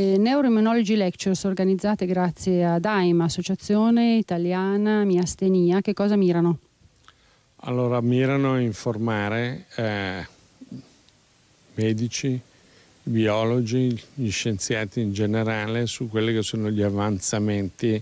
Eh, Neuroimmunology Lectures organizzate grazie a AIMA, Associazione Italiana Miastenia, che cosa mirano? Allora, mirano a informare eh, medici, biologi, gli scienziati in generale su quelli che sono gli avanzamenti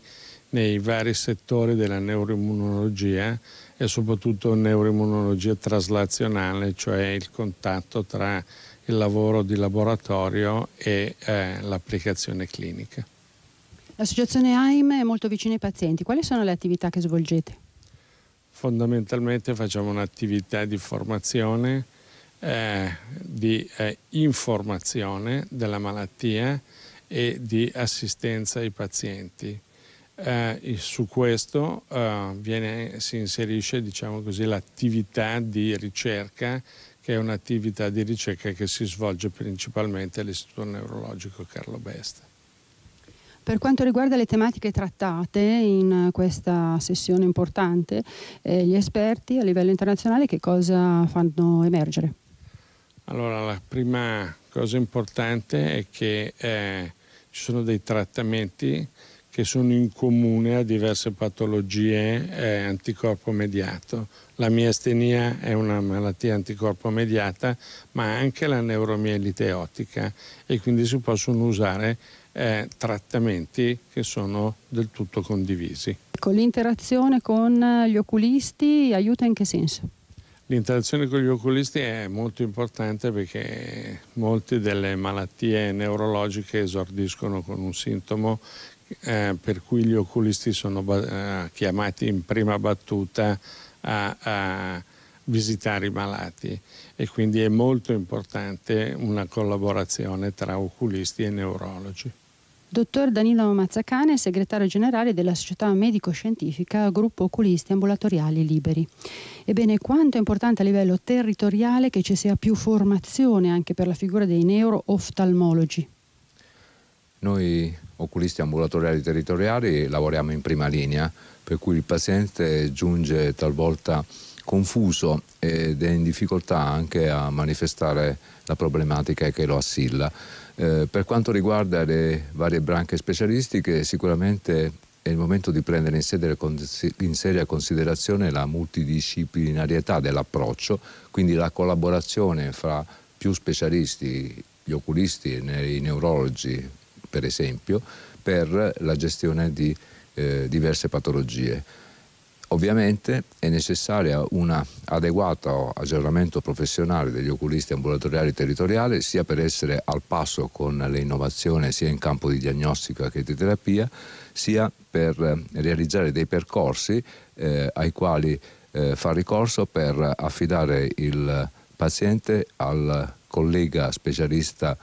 nei vari settori della neuroimmunologia e soprattutto neuroimmunologia traslazionale, cioè il contatto tra il lavoro di laboratorio e eh, l'applicazione clinica. L'associazione AIM è molto vicina ai pazienti, quali sono le attività che svolgete? Fondamentalmente facciamo un'attività di formazione, eh, di eh, informazione della malattia e di assistenza ai pazienti. Eh, su questo eh, viene, si inserisce diciamo l'attività di ricerca che è un'attività di ricerca che si svolge principalmente all'Istituto Neurologico Carlo Besta. Per quanto riguarda le tematiche trattate in questa sessione importante, eh, gli esperti a livello internazionale che cosa fanno emergere? Allora, la prima cosa importante è che eh, ci sono dei trattamenti che sono in comune a diverse patologie eh, anticorpo mediato. La miastenia è una malattia anticorpo mediata, ma anche la neuromielite ottica e quindi si possono usare eh, trattamenti che sono del tutto condivisi. Con l'interazione con gli oculisti aiuta in che senso? L'interazione con gli oculisti è molto importante perché molte delle malattie neurologiche esordiscono con un sintomo eh, per cui gli oculisti sono eh, chiamati in prima battuta a, a visitare i malati e quindi è molto importante una collaborazione tra oculisti e neurologi. Dottor Danilo Mazzacane, segretario generale della Società Medico-Scientifica Gruppo Oculisti Ambulatoriali Liberi. Ebbene, quanto è importante a livello territoriale che ci sia più formazione anche per la figura dei neuro-oftalmologi? Noi oculisti ambulatoriali territoriali lavoriamo in prima linea, per cui il paziente giunge talvolta confuso ed è in difficoltà anche a manifestare la problematica che lo assilla. Eh, per quanto riguarda le varie branche specialistiche, sicuramente è il momento di prendere in, seria, in seria considerazione la multidisciplinarietà dell'approccio, quindi la collaborazione fra più specialisti, gli oculisti, i neurologi, per esempio, per la gestione di eh, diverse patologie. Ovviamente è necessario un adeguato aggiornamento professionale degli oculisti ambulatoriali territoriali, sia per essere al passo con le innovazioni sia in campo di diagnostica che di terapia, sia per realizzare dei percorsi eh, ai quali eh, far ricorso per affidare il paziente al collega specialista